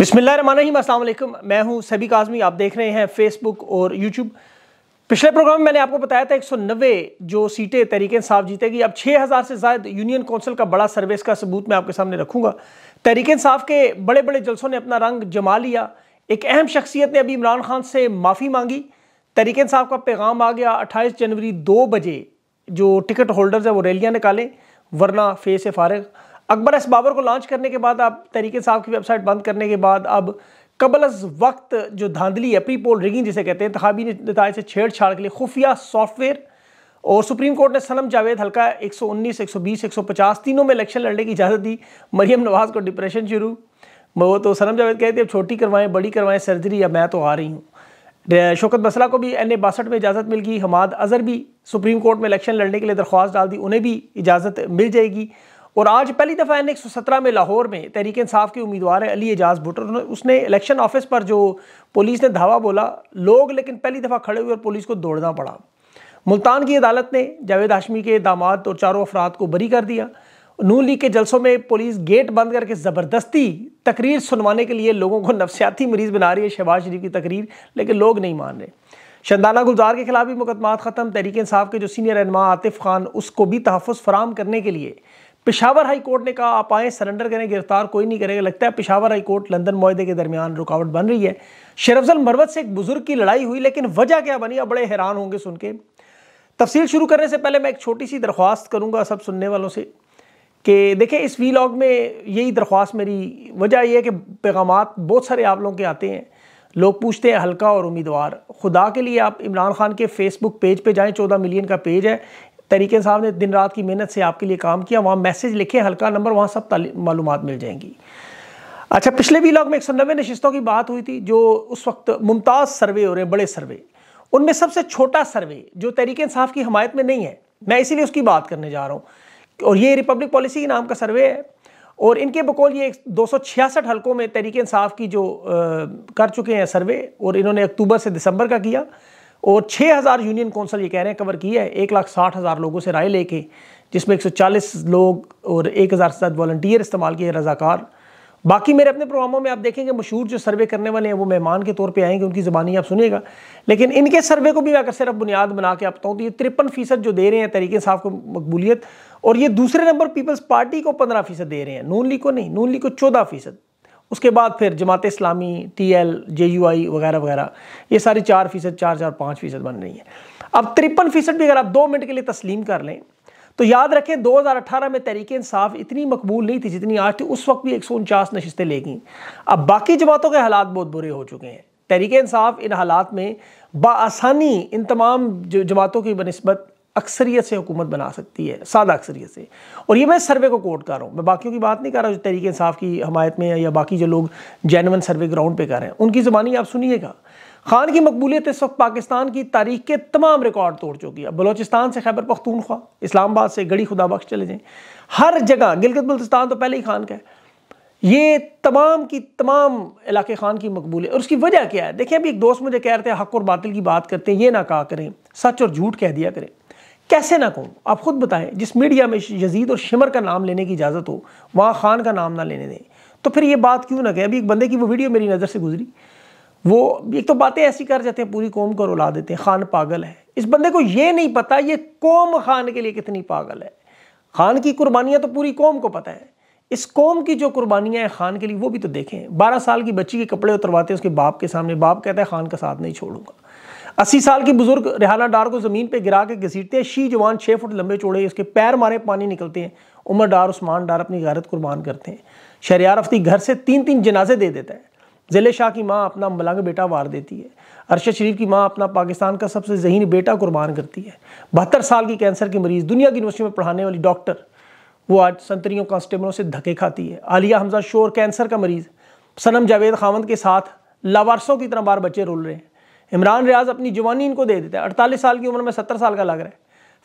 रही असल मैं हूं सभी काजमी आप देख रहे हैं फेसबुक और यूट्यूब पिछले प्रोग्राम में मैंने आपको बताया था 190 जो सीटें तरीके साफ जीतेगी अब 6000 से ज़्यादा यूनियन कौंसिल का बड़ा सर्वेस का सबूत मैं आपके सामने रखूंगा तरीके साफ के बड़े बड़े जलसों ने अपना रंग जमा लिया एक अहम शख्सियत ने अभी इमरान खान से माफ़ी मांगी तरीके साफ का पैगाम आ गया अट्ठाईस जनवरी दो बजे जो टिकट होल्डर्स हैं वो रैलियाँ निकालें वरना फेस फारग अकबर एस बाबर को लॉन्च करने के बाद आप तरीके साहब की वेबसाइट बंद करने के बाद अब अज़ वक्त जो धांधली है प्री पोल रिगिंग जिसे कहते हैं ने नतज से छेड़छाड़ के लिए खुफिया सॉफ्टवेयर और सुप्रीम कोर्ट ने सनम जावेद हल्का 119, 120, 150 तीनों में इलेक्शन लड़ने की इजाज़त दी मरियम नवाज़ को डिप्रेशन शुरू वो तो सनम जावेद कहते अब छोटी करवाएं बड़ी करवाएं सर्जरी या मैं तो आ रही हूँ शोकत बसरा को भी एन ए बासठ में इजाज़त मिल गई हमाद अजहर भी सुप्रीम कोर्ट में इलेक्शन लड़ने के लिए दरख्वास्त डाल दी उन्हें भी इजाज़त मिल जाएगी और आज पहली दफ़ा एन एक सौ सत्रह में लाहौर में तहरीक इंसाफ के उम्मीदवार हैं अली एजाज भुट्टो उसने इलेक्शन ऑफिस पर जो पुलिस ने धावा बोला लोग लेकिन पहली दफ़ा खड़े हुए और पुलिस को दौड़ना पड़ा मुल्तान की अदालत ने जावेद हाशमी के दामाद और चारों अफराद को बरी कर दिया नू लीग के जलसों में पुलिस गेट बंद करके ज़बरदस्ती तकरीर सुनवाने के लिए लोगों को नफसियाती मरीज़ बना रही है शहबाज शरीफ की तकरीर लेकिन लोग नहीं मान रहे शंदाना गुलजार के खिलाफ भी मुकदमा ख़त्म तहरीक इंसाफ के जो सीनियर रहनमा आतिफ खान उसको भी तहफ़ फराम करने के लिए पिशावर हाई कोर्ट ने कहा आप आएँ सरेंडर करें गिरफ्तार कोई नहीं करेगा लगता है पिशावर हाई कोर्ट लंदन माहे के दरमियान रुकावट बन रही है शेरफजल मरवत से एक बुजुर्ग की लड़ाई हुई लेकिन वजह क्या बनी आप बड़े हैरान होंगे सुन के तफसील शुरू करने से पहले मैं एक छोटी सी दरख्वास्त करूँगा सब सुनने वालों से कि देखें इस वीलॉग में यही दरख्वास्त मेरी वजह यह है कि पैगाम बहुत सारे आप लोगों के आते हैं लोग पूछते हैं हल्का और उम्मीदवार खुदा के लिए आप इमरान खान के फेसबुक पेज पे जाएं चौदह मिलियन का पेज है तरीके साहब ने दिन रात की मेहनत से आपके लिए काम किया वहाँ मैसेज लिखे हल्का नंबर वहाँ सब मालूम मिल जाएंगी अच्छा पिछले भी लॉग में एक सौ नब्बे नशस्तों की बात हुई थी जो उस वक्त मुमताज़ सर्वे हो रहे हैं बड़े सर्वे उनमें सबसे छोटा सर्वे जो तरीके इंसाफ की हमायत में नहीं है मैं इसीलिए उसकी बात करने जा रहा हूँ और ये रिपब्लिक पॉलिसी के नाम का सर्वे है और इनके बकौल ये दो हलकों में तरीके इंसाफ की जो आ, कर चुके हैं सर्वे और इन्होंने अक्टूबर से दिसंबर का किया और 6000 यूनियन कौंसल ये कह रहे हैं कवर की है एक लाख साठ हज़ार लोगों से राय लेके जिसमें 140 लोग और एक हज़ार से वॉल्टियर इस्तेमाल किए रजाकार बाकी मेरे अपने प्रोग्रामों में आप देखेंगे मशहूर जो सर्वे करने वाले हैं वो मेहमान के तौर पे आएंगे उनकी ज़बानी आप सुनिएगा लेकिन इनके सर्वे को भी मैं अगर सिर्फ बुनियाद बना के आपता हूँ तो ये तिरपन फीसद जो दे रहे हैं तरीके साफ को मकबूलियत और ये दूसरे नंबर पीपल्स पार्टी को पंद्रह फीसद दे रहे हैं नून लीग को नहीं नून लीग को चौदह फीसद उसके बाद फिर Jamaat Islami T L J U I वगैरह वगैरह ये सारी चार फीसद चार चार पाँच फीसद बन रही है अब तिरपन फीसद भी अगर आप दो मिनट के लिए तस्लीम कर लें तो याद रखें 2018 में तहरीक इंसाफ इतनी मकबूल नहीं थी जितनी आज थी उस वक्त भी एक सौ उनचास नशस्तें ले गई अब बाकी जमातों के हालात बहुत बुरे हो चुके हैं तहरीक इंसाफ इन हालात में बासानी इन तमाम जमातों की बनस्बत अक्सरियत से हुकूमत बना सकती है सादा अक्सरियत से और ये मैं सर्वे को कोट कर रहा हूँ मैं बाकियों की बात नहीं कर रहा जो तरीके इंसाफ की हमायत में या बाकी जो लोग जैनवन सर्वे ग्राउंड पर कर रहे हैं उनकी जबानी आप सुनिएगा खान की मकबूलियत इस वक्त पाकिस्तान की तारीख के तमाम रिकॉर्ड तोड़ चुकी है बलोचिस्तान से खैबर पख्तूनख्वा इस्लामाबाद से गड़ी खुदा बख्श चले जाएँ हर जगह गिलगित बल्तिस्तान तो पहले ही खान का है ये तमाम की तमाम इलाके खान की मकबूल है और उसकी वजह क्या है देखिए अभी एक दोस्त मुझे कह रहे थे हक और बातिल की बात करते हैं ये ना कहा करें सच और झूठ कह दिया करें कैसे ना कहूँ आप ख़ुद बताएं जिस मीडिया में यजीद और शिमर का नाम लेने की इजाज़त हो वहाँ खान का नाम ना लेने दें तो फिर ये बात क्यों ना कहें अभी एक बंदे की वो वीडियो मेरी नज़र से गुजरी वो एक तो बातें ऐसी कर जाते हैं पूरी कौम को रुला देते हैं खान पागल है इस बंदे को ये नहीं पता ये कौम खान के लिए कितनी पागल है खान की कुर्बानियाँ तो पूरी कौम को पता है इस कौम की जो कुर्बानियाँ हैं खान के लिए वो भी तो देखें बारह साल की बच्ची के कपड़े उतरवाते हैं उसके बाप के सामने बाप कहता है खान का साथ नहीं छोड़ूंगा अस्सी साल की बुजुर्ग रिहाना डार को ज़मीन पर गिरा के घसीटते हैं शी जवान छः फुट लंबे चौड़े उसके पैर मारे पानी निकलते हैं उमर डार उस्मान डार अपनी गारत कुर्बान करते हैं शरियार अफ्ती घर से तीन तीन जनाजे दे देता है जिले शाह की माँ अपना मलंग बेटा वार देती है अरशद शरीफ की माँ अपना पाकिस्तान का सबसे जहीन बेटा कुर्बान करती है बहत्तर साल की कैंसर की मरीज़ दुनिया की यूनिवर्सिटी में पढ़ाने वाली डॉक्टर वो आज संतरियों कांस्टेबलों से धके खाती है आलिया हमजा शोर कैंसर का मरीज़ सनम जावेद खावंद के साथ लावारसों की तरह बार बच्चे रोल रहे हैं इमरान रियाज अपनी जवानी इनको दे देता है अड़तालीस साल की उम्र में सत्तर साल का लग रहा है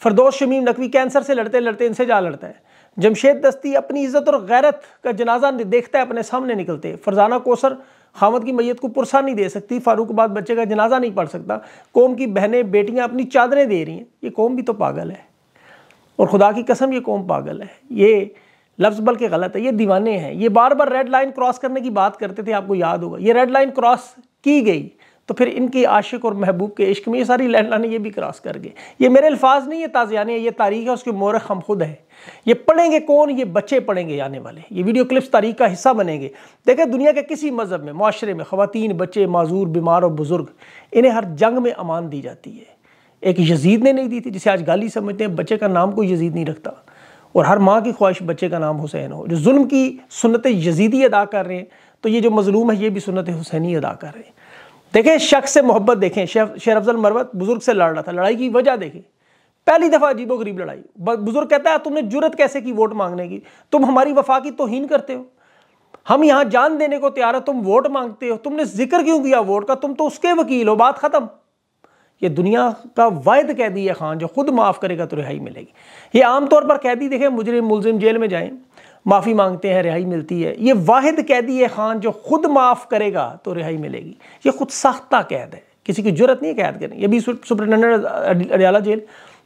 फरदोश शमीम नकवी कैंसर से लड़ते लड़ते इनसे जा लड़ता है जमशेद दस्ती अपनी इज़्ज़त और गैरत का जनाजा देखता है अपने सामने निकलते फरजाना कोसर हामद की मैयत को पुरसा नहीं दे सकती फारूकबाद बच्चे का जनाजा नहीं पढ़ सकता कौम की बहनें बेटियाँ अपनी चादरें दे रही हैं ये कौम भी तो पागल है और खुदा की कसम ये कौम पागल है ये लफ्ज़ बल्कि गलत है ये दीवाने हैं ये बार बार रेड लाइन क्रॉस करने की बात करते थे आपको याद होगा ये रेड लाइन क्रॉस की गई तो फिर इनकी आशिक और महबूब के इश्क में ये सारी लैंड लाने ये भी क्रॉस कर गए ये मेरे अल्फाज नहीं है ताज़ियाने ये तारीख है उसके मोरख हम खुद हैं ये पढ़ेंगे कौन ये बच्चे पढ़ेंगे आने वाले ये वीडियो क्लिप्स तारीख का हिस्सा बनेंगे देखें दुनिया के किसी मज़हब में माशरे में खातन बच्चे माजूर बीमार और बुज़ुर्ग इन्हें हर जंग में अमान दी जाती है एक यजीद ने नहीं दी थी जिसे आज गाली समझते हैं बच्चे का नाम कोई यजीद नहीं रखता और हर माँ की ख्वाहिश बच्चे का नाम हुसैन हो जो जुल्म की सुनत यजीदी अदा कर रहे हैं तो ये जो मजलूम है ये भी सुनत हुसैनी अदा कर रहे हैं देखें शख्स से मोहब्बत देखें शेर अफजल मरवत बुजुर्ग से लड़ रहा था लड़ाई की वजह देखें पहली दफ़ा अजीबो गरीब लड़ाई बुजुर्ग कहता है तुमने जुरत कैसे की वोट मांगने की तुम हमारी वफा की तोहन करते हो हम यहाँ जान देने को तैयार है तुम वोट मांगते हो तुमने जिक्र क्यों किया वोट का तुम तो उसके वकील हो बात ख़त्म ये दुनिया का वायद कैदी है खान जो खुद माफ़ करेगा तो रिहाई मिलेगी ये आमतौर पर कैदी देखें मुजरिम मुलजिम जेल में जाएं माफ़ी मांगते हैं रिहाई मिलती है ये वाहिद कैदी है खान जो खुद माफ़ करेगा तो रिहाई मिलेगी ये खुद साख्ता कैद है किसी की जरूरत नहीं है कैद करने ये भी सुप्रिटेंडेंट अडियाला जेल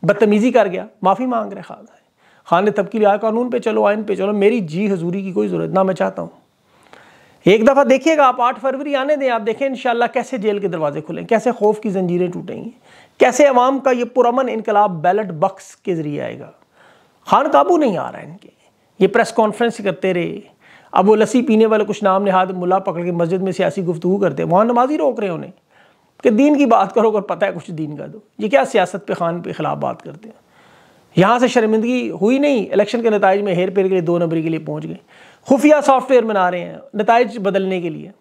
बदतमीज़ी कर गया माफ़ी मांग रहे खान खान ने तबकी लिया कानून पे चलो आइन पे चलो मेरी जी हजूरी की कोई ज़रूरत ना मैं चाहता हूँ एक दफ़ा देखिएगा आप आठ फरवरी आने दें आप देखें इन कैसे जेल के दरवाजे खुलें कैसे खौफ की जंजीरें टूटेंगी कैसे अवाम का ये पुरमन इनकलाब बैलेट बक्स के ज़रिए आएगा खान काबू नहीं आ रहा है इनके ये प्रेस कॉन्फ्रेंस करते रहे अब वो लस्सी पीने वाले कुछ नाम नहाद मुला पकड़ के मस्जिद में सियासी गुफ्तु करते वहाँ नमाजी रोक रहे उन्हें कि दीन की बात करो अगर पता है कुछ दीन का दो तो। ये क्या सियासत पे खान पे ख़िलाफ़ बात करते हैं यहाँ से शर्मिंदगी हुई नहीं इलेक्शन के नतज में हेर फेर के लिए दो नंबरी के लिए पहुँच गए खुफिया सॉफ्टवेयर बना रहे हैं नतज बदलने के लिए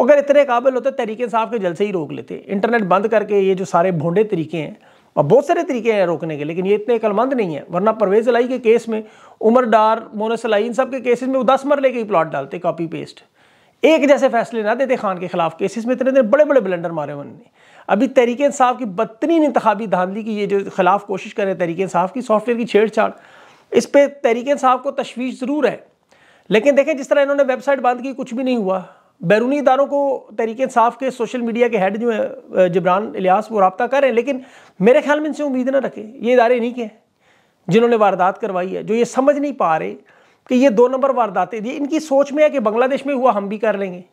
अगर इतने काबिल होते तरीके साफ के जल से ही रोक लेते इंटरनेट बंद करके ये जो सारे भोंडे तरीके हैं और बहुत सारे तरीके हैं रोकने के लेकिन ये इतने अकलमंद नहीं है वरना परवेज अलाई के केस में उमर डार मोनस अलाई इन सब के केसेस में वो दस मरले के ही प्लॉट डालते कॉपी पेस्ट एक जैसे फैसले ना देते खान के खिलाफ केसेस में इतने इतने बड़े बड़े ब्लेंडर मारे उन्होंने अभी तरीके साहब की बदतरीन इंतबी धांधली की ये जो खिलाफ कोशिश कर रहे हैं तरीके इंसाफ की सॉफ्टवेयर की छेड़छाड़ इस पर तरीके साहब को तशवीश ज़रूर है लेकिन देखें जिस तरह इन्होंने वेबसाइट बंद की कुछ भी नहीं हुआ बैरूनी इदारों को तरीके साफ के सोशल मीडिया के हेड जो है जबरान इलियास वो रबता कर रहे हैं लेकिन मेरे ख्याल में इनसे उम्मीद ना रखें ये इदारे नहीं के जिन्होंने वारदात करवाई है जो ये समझ नहीं पा रहे कि ये दो नंबर वारदातें दी इनकी सोच में है कि बांग्लादेश में हुआ हम भी कर लेंगे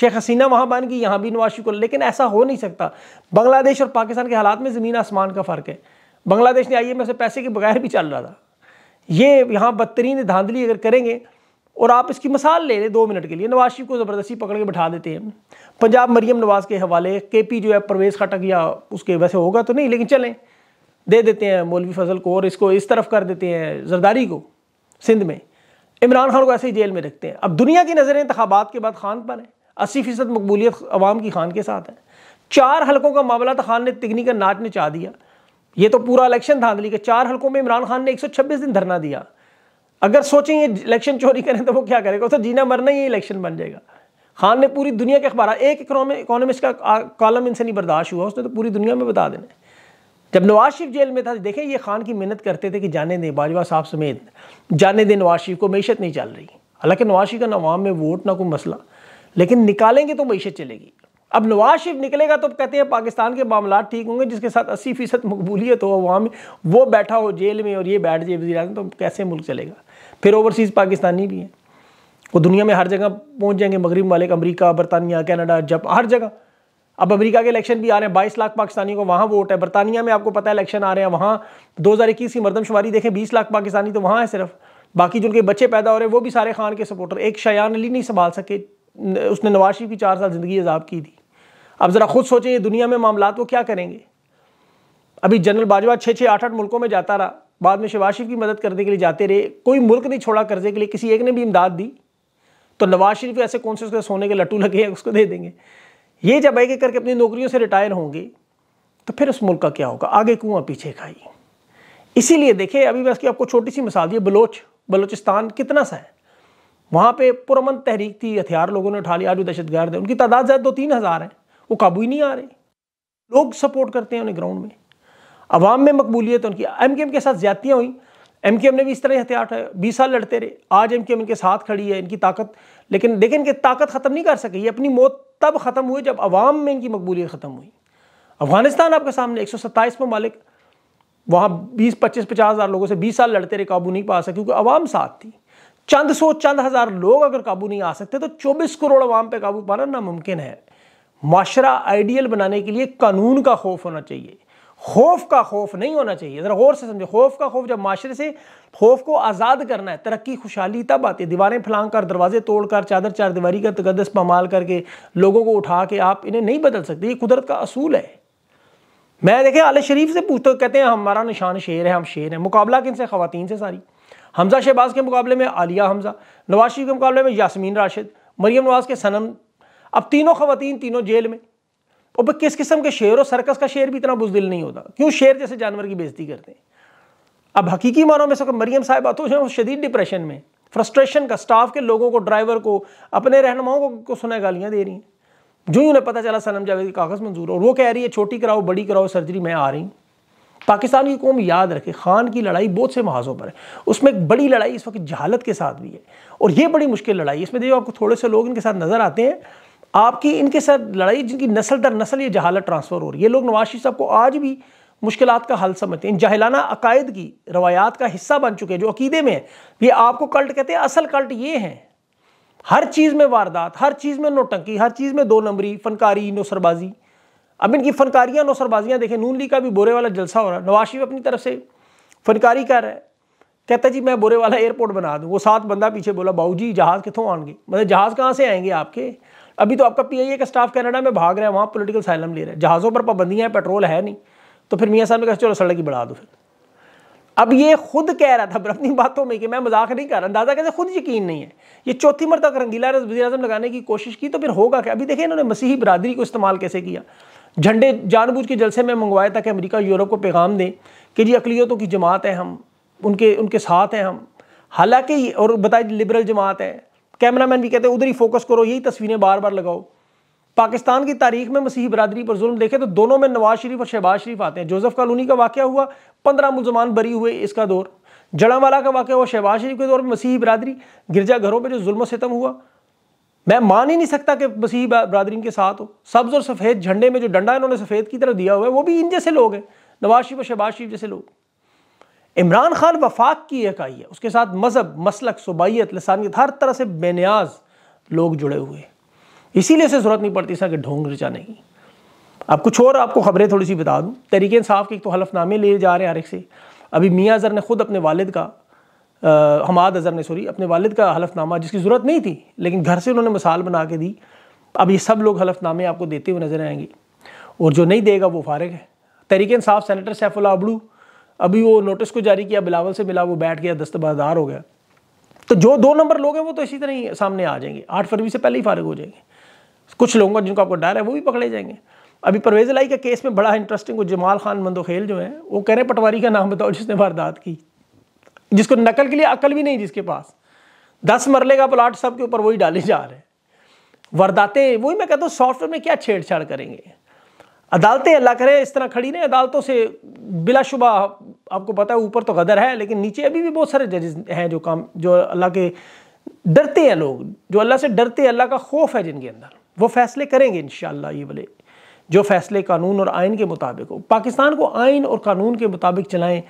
शेख हसीना वहाँ बन गई यहाँ भी नवाज शुक्र लेकिन ऐसा हो नहीं सकता बांग्लादेश और पाकिस्तान के हालात में ज़मीन आसमान का फ़र्क है बांग्लादेश ने आई एम से पैसे के बगैर भी चल रहा था ये यहाँ बदतरीन धांधली अगर करेंगे और आप इसकी मिसाल ले लें दो मिनट के लिए नवाज शरीफ को ज़बरदस्ती पकड़ के बैठा देते हैं पंजाब मरीम नवाज़ के हवाले के पी जो है परवेज़ खटक या उसके वैसे होगा तो नहीं लेकिन चलें दे देते हैं मौलवी फजल को और इसको इस तरफ कर देते हैं जरदारी को सिंध में इमरान खान को ऐसे ही जेल में रखते हैं अब दुनिया की नज़रें इंतबात के बाद खान पर हैं अस्सी फ़ीसद मकबूलियत अवाम की खान के साथ है चार हलकों का मामला तो खान ने तिगनी का नाच ने चाह दिया ये तो पूरा इलेक्शन धांधली के चार हलकों में इमरान खान ने 126 दिन धरना दिया अगर सोचें ये इलेक्शन चोरी करें तो वो क्या करेगा उसे जीना मरना ही इलेक्शन बन जाएगा खान ने पूरी दुनिया के अखबार एक इकोनॉमिस्ट का कॉलम इनसे नहीं बर्दाश्त हुआ उसने तो पूरी दुनिया में बता देना जब नवाज शरीफ जेल में था देखें ये खान की मेहनत करते थे कि जाने दें बाजवा साहब समेत जाने दें नवाज शरीफ को मीशत नहीं चल रही हालांकि नवाज शरीफ का नवाम में वोट ना कोई मसला लेकिन निकालेंगे तो मीशत चलेगी अब नवाज शरीफ निकलेगा तो कहते हैं पाकिस्तान के मामला ठीक होंगे जिसके साथ अस्सी फीसद मकबूलियत हो अवाम वो बैठा हो जेल में और ये बैठ जाए वजी तो कैसे मुल्क चलेगा फिर ओवरसीज़ पाकिस्तानी भी हैं वो दुनिया में हर जगह पहुँच जाएंगे मगरब मालिक अमरीका बरतानिया कैनाडा जब हर जगह अब अमेरिका के इलेक्शन भी आ रहे हैं बाईस लाख पाकिस्तानी को वहाँ वोट है बरतानिया में आपको पता है इलेक्शन आ रहे हैं वहाँ दो हज़ार इक्कीस की मरदमशुमारी देखें बीस लाख पाकिस्तानी तो वहाँ है सिर्फ बाकी जिनके बच्चे पैदा हो रहे हैं वो भी सारे खान के सपोर्टर एक शयान अली नहीं संभाल सके उसने नवाज शरीफ की चार साल ज़िंदगी अजाब की थी अब ज़रा खुद सोचें ये दुनिया में मामला वो क्या करेंगे अभी जनरल बाजवा छः छः आठ आठ मुल्कों में जाता रहा बाद में शहबाज शरीफ की मदद करने के लिए जाते रहे कोई मुल्क नहीं छोड़ा कर्जे के लिए किसी एक ने भी इमदाद दी तो नवाज शरीफ ऐसे कौन से उसके सोने के लट्टू लगे हैं उसको दे देंगे ये जब एक करके अपनी नौकरियों से रिटायर होंगे तो फिर उस मुल्क का क्या होगा आगे कुआं पीछे खाई इसीलिए देखिए अभी बस की आपको छोटी सी मिसाल दी बलोच बलोचिस्तान कितना सा है वहाँ पर पुरमन तहरीक थी हथियार लोगों ने उठा लिया आज दहशतगर्द है उनकी तादाद ज्यादा दो तीन हज़ार है वो काबू ही नहीं आ रहे लोग सपोर्ट करते हैं उन्हें ग्राउंड में अवाम में मकबूलियत उनकी एम के एम के साथ ज्यादतियाँ हुई एम के एम ने भी इस तरह हथियार उठाया बीस साल लड़ते रहे आज एम के एम इनके साथ खड़ी है इनकी ताकत लेकिन देखें इनकी ताकत ख़त्म नहीं कर सकी अपनी मौत तब ख़त्म हुई जब अवाम में इनकी मकबूलियत ख़त्म हुई अफगानिस्तान आपके सामने एक सौ सत्ताईस ममालिक वहाँ बीस पच्चीस पचास हज़ार लोगों से बीस साल लड़ते रहे काबू नहीं पा सके क्योंकि आवाम साथ थी चंद सौ चंद हज़ार लोग अगर काबू नहीं आ सकते तो चौबीस करोड़ अवाम पर काबू पाना नामुमकिन है माशरा आइडियल बनाने के लिए कानून का खौफ होना चाहिए खौफ का खौफ नहीं होना चाहिए ज़रा गौर से समझे खौफ का खौफ जब माशरे से खौफ को आज़ाद करना है तरक्की खुशहाली तब आती है दीवारें फलांग कर दरवाजे तोड़ कर चादर चार दीवारी का तकदस पमाल करके लोगों को उठा के आप इन्हें नहीं बदल सकते ये कुदरत का असूल है मैं देखें आल शरीफ से पूछता कहते हैं हमारा निशान शेर है हम शेर हैं मुकाबला किन से खातन से सारी हमजा शहबाज के मुकाबले में आलिया हमजा नवाज शरीफ के मुकाबले में यासमीन राशिद मरियम नवाज के सनम अब तीनों ख़वान तीनों जेल में और भाई किस किस्म के शेर और सर्कस का शेर भी इतना बुजदिल नहीं होता क्यों शेर जैसे जानवर की बेजती करते हैं अब हकीकी मानों में सब मरियम आते तो जो शदीद डिप्रेशन में फ्रस्ट्रेशन का स्टाफ के लोगों को ड्राइवर को अपने रहनुमाओं को, को सुना गालियाँ दे रही हैं जो ही उन्हें पता चला सनम जावेद की कागज़ मंजूर और वो कह रही है छोटी कराओ बड़ी कराओ सर्जरी मैं आ रही हूँ पाकिस्तान की कौम याद रखे खान की लड़ाई बहुत से महाजों पर है उसमें एक बड़ी लड़ाई इस वक्त जहालत के साथ भी है और ये बड़ी मुश्किल लड़ाई है इसमें देखो आपको थोड़े से लोग इनके साथ नज़र आते हैं आपकी इनके साथ लड़ाई जिनकी नस्ल दर नस्ल ये जहालत ट्रांसफ़र हो रही है लोग नवाज शरीफ साहब को आज भी मुश्किल का हल समझते हैं इन जहलाना अकायद की रवायात का हिस्सा बन चुके हैं जो अकीदे में है ये आपको कल्ट कहते हैं असल कल्ट ये हैं हर चीज़ में वारदात हर चीज़ में नोटंकी हर चीज़ में दो नंबरी फनकारी नौसरबाजी अब इनकी फनकारियाँ नौसरबाजियाँ देखें नून ली का भी बोरे वाला जलसा हो रहा है नवाज शरीफ अपनी तरफ से फनकारी कर रहा है कहता जी मैं बोरे वाला एयरपोर्ट बना दूँ वो सात बंदा पीछे बोला बाबू जी जहाज़ कितों आएंगे मतलब जहाज़ कहाँ से आएंगे आपके अभी तो आपका पी का स्टाफ कैनेडा में भाग रहा है वहाँ पोलिटिकल साइलम ले रहा है जहाज़ों पर पाबंदियाँ हैं पेट्रोल है नहीं तो फिर मियाँ साहब ने कहा चलो सड़क ही बढ़ा दो फिर अब ये खुद कह रहा था अपनी बातों में कि मैं मजाक नहीं कर रहा अंदाजा कहते खुद यकीन नहीं है ये चौथी मरतक रंगीला वजी अजम लगाने की कोशिश की तो फिर होगा क्या अभी देखिए इन्होंने मसीही बरदरी को इस्तेमाल कैसे किया झंडे जानबूझ के जलसे में था कि अमेरिका यूरोप को पैगाम दें कि जी अकलीतों की जमात है हम उनके उनके साथ हैं हम हालांकि और बताए लिबरल जमात है कैमरामैन भी कहते हैं उधर ही फोकस करो यही तस्वीरें बार बार लगाओ पाकिस्तान की तारीख में मसीह बरदरी पर जुल्म देखे तो दोनों में नवाज शरीफ और शहबाज शरीफ आते हैं जोसेफ कॉलोनी का वाक्य हुआ पंद्रह मुलजमान बरी हुए इसका दौर जड़ावाला का वाक़ हुआ शहबाज शरीफ के दौर में मसीह बरदरी गिरजा घरों पर जो जुल्म सितम हुआ मैं मान ही नहीं सकता कि मसीह बरदरी के साथ हो सब्ज़ और सफ़ेद झंडे में जो डंडा इन्होंने सफ़ेद की तरफ दिया हुआ है वो भी इन जैसे लोग हैं नवाज शरीफ और शहबाज शरीफ जैसे लोग इमरान खान वफाक की एक आई है उसके साथ मज़हब मसलक सूबाइत लसानियत हर तरह से बेनियाज लोग जुड़े हुए इसीलिए उसे ज़रूरत नहीं पड़ती सर कि ढोंग रचाने की अब कुछ और आपको खबरें थोड़ी सी बता दूँ तरीके इंसाफ के एक तो हलफनामे ले जा रहे हैं हर एक से अभी मियाँ अज़र ने ख़ुद अपने वालद का आ, हमाद अजहर ने सॉरी अपने वालद का हलफनामा जिसकी ज़रूरत नहीं थी लेकिन घर से उन्होंने मिसाल बना के दी अब ये सब लोग हलफनामे आपको देते हुए नज़र आएंगे और जो नहीं देगा वो फारग है तरीके इंसाफ सेनेटर सैफुल्लाबड़ू अभी वो नोटिस को जारी किया बिलावल से मिला वो बैठ गया दस्तबादार हो गया तो जो दो नंबर लोग हैं वो तो इसी तरह ही सामने आ जाएंगे आठ फरवरी से पहले ही फारिग हो जाएंगे कुछ लोगों का जिनको आपको डर है वो भी पकड़े जाएंगे अभी परवेज लाई के केस में बड़ा इंटरेस्टिंग वो जमाल खान मंदोखेल जो है वो कह रहे पटवारी का नाम बताओ जिसने वारदात की जिसको नकल के लिए अकल भी नहीं जिसके पास दस मरले का प्लाट सबके ऊपर वही डाले जा रहे हैं वारदातें वही मैं कहता हूँ सॉफ्टवेयर में क्या छेड़छाड़ करेंगे अदालतें अल्लाह करे इस तरह खड़ी नहीं अदालतों से बिलाशुबा आपको पता है ऊपर तो गदर है लेकिन नीचे अभी भी बहुत सारे जजेस हैं जो काम जो अल्लाह के डरते हैं लोग जो अल्लाह से डरते हैं अल्लाह का खौफ है जिनके अंदर वो फैसले करेंगे इन ये बोले जो फैसले कानून और आइन के मुताबिक हो पाकिस्तान को आइन और कानून के मुताबिक चलाएं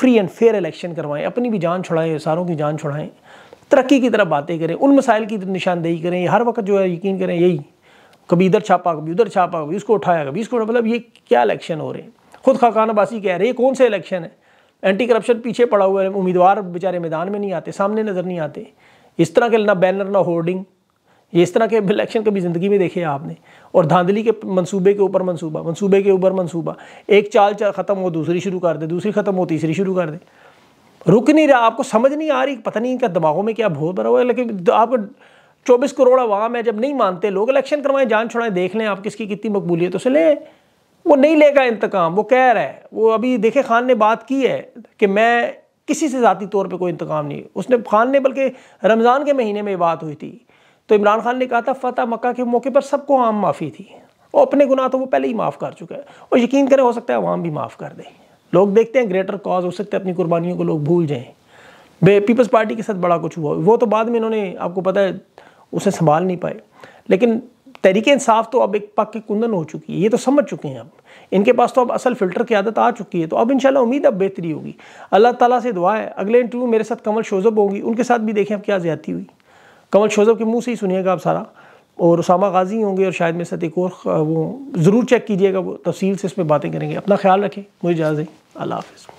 फ्री एंड फेयर इलेक्शन करवाएं अपनी भी जान छुड़ाएं सारों की जान छुड़ाएं तरक्की की तरफ बातें करें उन मसाइल की निशानदेही करें हर वक्त जो है यकीन करें यही कभी इधर छापा कभी उधर छापा कभी इसको उठाया कभी इसको मतलब ये क्या इलेक्शन हो रहे हैं खुद खाकान अबासी कह रहे हैं कौन से इलेक्शन है एंटी करप्शन पीछे पड़ा हुआ है उम्मीदवार बेचारे मैदान में नहीं आते सामने नज़र नहीं आते इस तरह के ना बैनर ना होर्डिंग ये इस तरह के इलेक्शन कभी ज़िंदगी में देखे आपने और धांधली के मंसूबे के ऊपर मंसूबा मंसूबे के ऊपर मंसूबा एक चाल चाल ख़त्म हो दूसरी शुरू कर दे दूसरी ख़त्म हो तीसरी शुरू कर दे रुक नहीं रहा आपको समझ नहीं आ रही पता नहीं इनका दिमागों में क्या भोर भरा हुआ है लेकिन आपको चौबीस करोड़ आवाम है जब नहीं मानते लोग इलेक्शन करवाएं जान छुड़ाएं देख लें आप किसकी कितनी मकबूलियत उसे लें वो नहीं लेगा इंतकाम वो कह रहा है वो अभी देखे खान ने बात की है कि मैं किसी से ज़ाती तौर पे कोई इंतकाम नहीं उसने खान ने बल्कि रमज़ान के महीने में बात हुई थी तो इमरान खान ने कहा था फतः मक्का के मौके पर सबको आम माफ़ी थी और अपने गुनाह तो वो पहले ही माफ़ कर चुका है और यकीन करें हो सकता है आवाम भी माफ़ कर दें लोग देखते हैं ग्रेटर कॉज हो सकता है अपनी कुर्बानियों को लोग भूल जाएँ पीपल्स पार्टी के साथ बड़ा कुछ हुआ वो तो बाद में इन्होंने आपको पता है उसे संभाल नहीं पाए लेकिन तहरीक इंसाफ तो अब एक पक के कुंदन हो चुकी है ये तो समझ चुके हैं अब इनके पास तो अब असल फ़िल्टर की आदत आ चुकी है तो अब इंशाल्लाह उम्मीद अब बेहतरी होगी अल्लाह ताला से दुआ है अगले इंटरव्यू मेरे साथ कमल शोजब होंगी उनके साथ भी देखें अब क्या ज्यादा हुई कमल शोजब के मुँह से ही सुनिएगा आप सारा और उसामा गाजी होंगे और शायद मेरे साथ एक और वो ज़रूर चेक कीजिएगा वो तफसील से इसमें बातें करेंगे अपना ख्याल रखें मुझे इजाज़त अल्लाह हाफ़